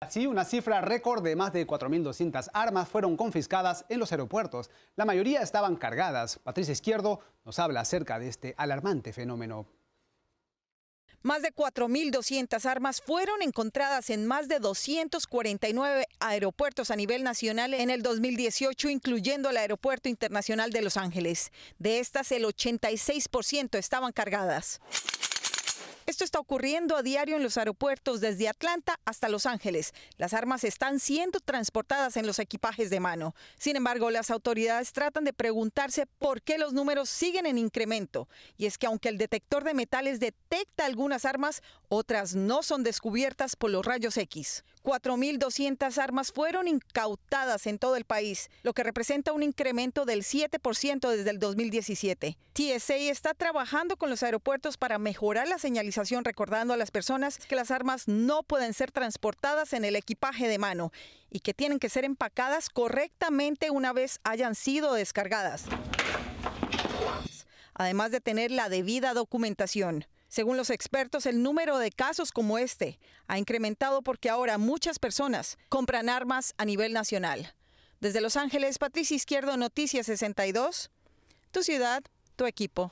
Así, una cifra récord de más de 4.200 armas fueron confiscadas en los aeropuertos. La mayoría estaban cargadas. Patricia Izquierdo nos habla acerca de este alarmante fenómeno. Más de 4.200 armas fueron encontradas en más de 249 aeropuertos a nivel nacional en el 2018, incluyendo el Aeropuerto Internacional de Los Ángeles. De estas, el 86% estaban cargadas. Esto está ocurriendo a diario en los aeropuertos desde Atlanta hasta Los Ángeles. Las armas están siendo transportadas en los equipajes de mano. Sin embargo, las autoridades tratan de preguntarse por qué los números siguen en incremento. Y es que aunque el detector de metales detecta algunas armas, otras no son descubiertas por los rayos X. 4.200 armas fueron incautadas en todo el país, lo que representa un incremento del 7% desde el 2017. TSA está trabajando con los aeropuertos para mejorar la señalización recordando a las personas que las armas no pueden ser transportadas en el equipaje de mano y que tienen que ser empacadas correctamente una vez hayan sido descargadas, además de tener la debida documentación. Según los expertos, el número de casos como este ha incrementado porque ahora muchas personas compran armas a nivel nacional. Desde Los Ángeles, Patricia Izquierdo, Noticias 62, tu ciudad, tu equipo.